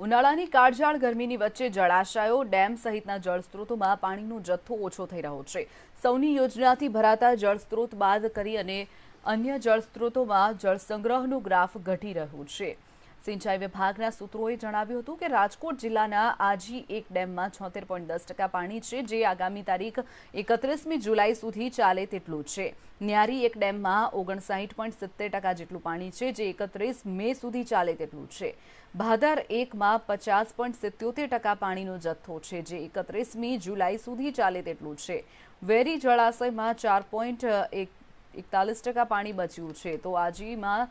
ઉનાળાની કાળજાળ ગરમીની વચ્ચે જળાશયો ડેમ સહિતના જળસ્ત્રોતોમાં પાણીનો જથ્થો ઓછો થઈ રહ્યો છે સૌની યોજનાથી ભરાતા જળસ્ત્રોત બાદ કરી અને અન્ય જળસ્ત્રોતોમાં જળસંગ્રહનો ગ્રાફ ઘટી રહ્યો છે સિંચાઈ વિભાગના સૂત્રોએ જણાવ્યું હતું કે રાજકોટ જિલ્લાના આજી એક ડેમમાં છોતેર પોઈન્ટ પાણી છે જે આગામી તારીખ એકત્રીસમી જુલાઈ સુધી ચાલે તેટલું છે ન્યારી એક ડેમમાં ઓગણસાઠ પોઈન્ટ સિત્તેર ટકા જેટલું પાણી છે જે એકત્રીસ મે સુધી ચાલે તેટલું છે ભાદર એકમાં પચાસ પોઈન્ટ સિત્યોતેર ટકા પાણીનો જથ્થો છે જે એકત્રીસમી જુલાઈ સુધી ચાલે તેટલું છે વેરી જળાશયમાં ચાર પોઈન્ટ એક એકતાલીસ ટકા પાણી બચ્યું છે તો આજીમાં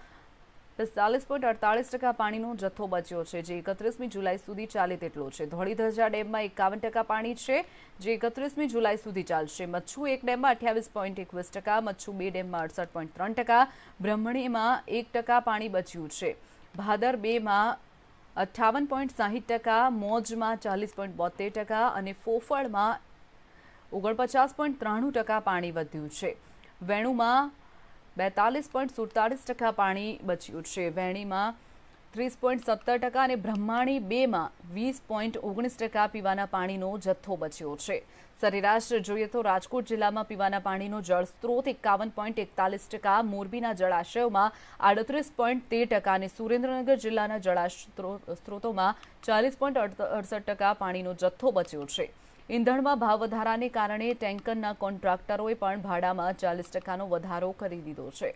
પિસ્તાલીસ પોઈન્ટ અડતાલીસ ટકા પાણીનો જથ્થો બચ્યો છે જે એકત્રીસમી જુલાઈ સુધી ચાલે તેટલો છે ધોળી ધજા ડેમમાં એકાવન ટકા પાણી છે જે એકત્રીસમી જુલાઈ સુધી ચાલશે મચ્છુ એક ડેમમાં અઠ્યાવીસ પોઈન્ટ એકવીસ ટકા મચ્છુ બે ડેમમાં અડસઠ પોઈન્ટ ત્રણ ટકા બ્રહ્મણીમાં એક ટકા પાણી બચ્યું છે ભાદર બેમાં અઠ્ઠાવન પોઈન્ટ સાહીઠ ટકા મોજમાં ચાલીસ પોઈન્ટ બોતેર ટકા અને ફોફળમાં ઓગણપચાસ પોઈન્ટ ત્રાણું ટકા પાણી વધ્યું છે વેણુમાં બેતાલીસ પોઈન્ટ સુડતાલીસ ટકા પાણી બચ્યું છે વહેણીમાં ત્રીસ પોઈન્ટ સત્તર ટકા અને બ્રહ્માણી બેમાં વીસ પોઈન્ટ ઓગણીસ ટકા પીવાના પાણીનો જથ્થો બચ્યો છે સરેરાશ જોઈએ તો રાજકોટ જિલ્લામાં પીવાના પાણીનો જળ સ્ત્રોત એકાવન પોઈન્ટ એકતાલીસ ટકા મોરબીના જળાશયોમાં આડત્રીસ પોઈન્ટ તેર ટકા અને સુરેન્દ્રનગર જિલ્લાના જળાસ્ત્રોતોમાં ચાલીસ પોઈન્ટ અડસઠ ટકા પાણીનો જથ્થો બચ્યો છે ઇંધણમાં ભાવ વધારાને કારણે ટેન્કરના કોન્ટ્રાક્ટરોએ પણ ભાડામાં ચાલીસ ટકાનો વધારો કરી દીધો છે